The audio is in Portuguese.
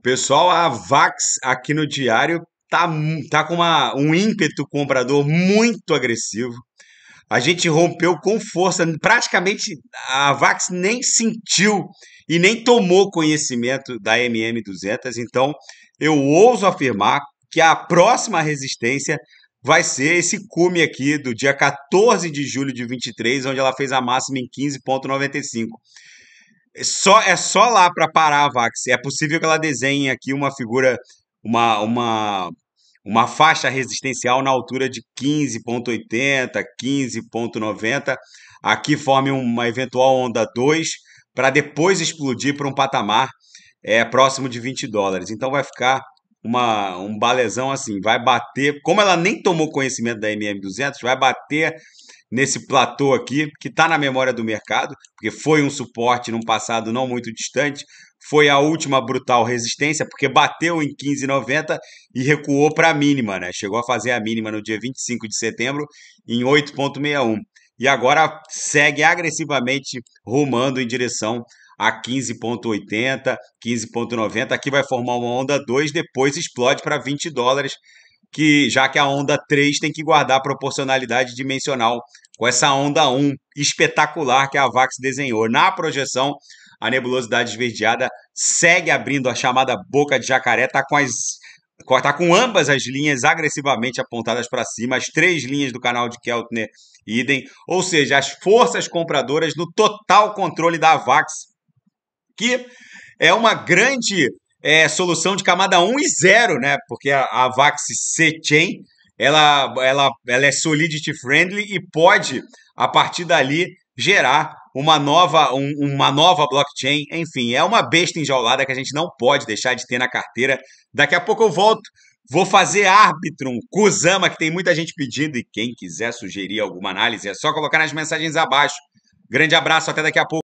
Pessoal, a VAX aqui no diário tá, tá com uma, um ímpeto comprador muito agressivo. A gente rompeu com força, praticamente a VAX nem sentiu e nem tomou conhecimento da MM200. Então, eu ouso afirmar que a próxima resistência vai ser esse cume aqui do dia 14 de julho de 23, onde ela fez a máxima em 15,95. É só, é só lá para parar a Vax. É possível que ela desenhe aqui uma figura, uma, uma, uma faixa resistencial na altura de 15,80, 15,90. Aqui forme uma eventual onda 2 para depois explodir para um patamar é, próximo de 20 dólares. Então vai ficar uma, um balezão assim, vai bater, como ela nem tomou conhecimento da MM200, vai bater nesse platô aqui, que está na memória do mercado, porque foi um suporte num passado não muito distante, foi a última brutal resistência, porque bateu em 15,90 e recuou para a mínima, né? Chegou a fazer a mínima no dia 25 de setembro em 8,61. E agora segue agressivamente rumando em direção a 15,80, 15,90. Aqui vai formar uma onda 2, depois explode para 20 dólares que já que a onda 3 tem que guardar a proporcionalidade dimensional com essa onda 1 espetacular que a Vax desenhou. Na projeção, a nebulosidade esverdeada segue abrindo a chamada boca de jacaré, está com as tá com ambas as linhas agressivamente apontadas para cima, as três linhas do canal de Keltner idem, ou seja, as forças compradoras no total controle da Vax que é uma grande é, solução de camada 1 e 0, né? Porque a, a Vax C-Chain ela, ela, ela é solidity friendly e pode, a partir dali, gerar uma nova, um, uma nova blockchain. Enfim, é uma besta enjaulada que a gente não pode deixar de ter na carteira. Daqui a pouco eu volto. Vou fazer árbitro um Kusama, que tem muita gente pedindo, e quem quiser sugerir alguma análise, é só colocar nas mensagens abaixo. Grande abraço, até daqui a pouco.